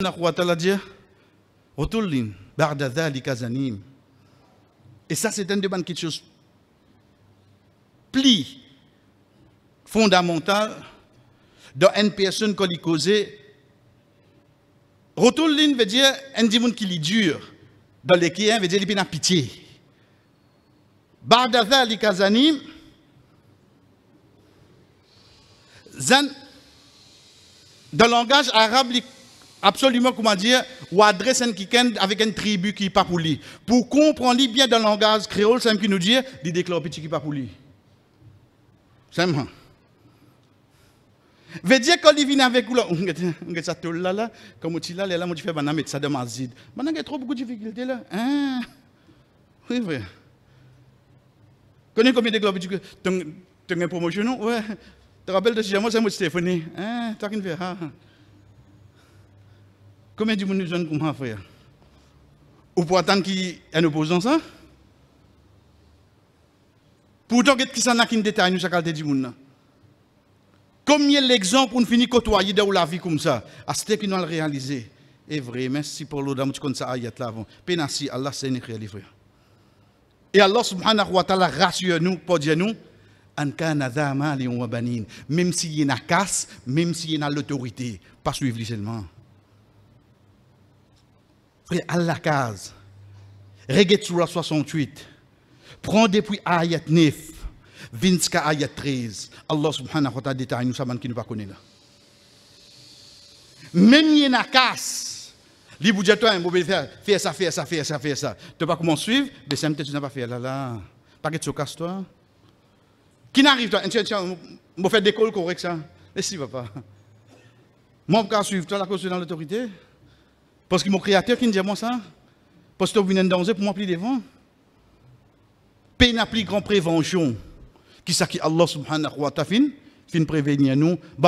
Et ça, c'est un demande quelque chose pli fondamental dans une personne qui y causait. veut dire un dimoun qui est dur dans les qui veut dire qu'il a pitié. Bardaza li kazanim dans le langage arabe Absolument, comment dire, ou adresse un avec une tribu qui n'est pas pour lui. Pour comprendre bien dans le langage créole, c'est qui nous dit, il déclare petit qui n'est pas pour lui. C'est moi. Veut dire quand il vient avec vous on là là, comme tu là là, moi tu fais banane ça de y a trop beaucoup de difficultés là. Hein? Oui vrai. Connais combien de clubs tu tu une promotion non? Ouais. Tu te rappelles de chez moi c'est moi Stéphanie. Hein, tu as qu'une verre. Combien de monde jeunes comment frère Ou pour attendre ait un opposant ça Pourtant, qu'est-ce qui a qui nous chaque monde Combien l'exemple pour finir côtoyer dans la vie comme ça À ce que nous réaliser. Et vrai, merci pour l'eau ça avant. Allah c'est Et Allah subhanahu wa ta'ala rassure nous, pour dire nous, même s'il y a casse, même s'il y a l'autorité, pas suivre seulement à la sur la 68, prend depuis Ayat 9, Vinska Ayat 13. Allah subhanahu wa ta'ala détaille nous savons qui nous pas connaît là. Même Yenakas, les budgets, il vont faire, faire ça, faire ça, faire ça, faire ça. Tu ne pas comment suivre, mais c'est tu n'as pas fait là, là. Pas que tu casses toi. Qui n'arrive toi, tiens, tiens, je fais des calls corrects ça. Hein. laisse papa. Moi, je suivre toi, la cause dans l'autorité. Parce que mon créateur qui me dit moi ça, parce que vous venez danser pour moi m'appeler devant. Peine plus grand prévention. Qui ça qui Allah subhanahu wa ta'ala fin, fin prévenir nous. Bah,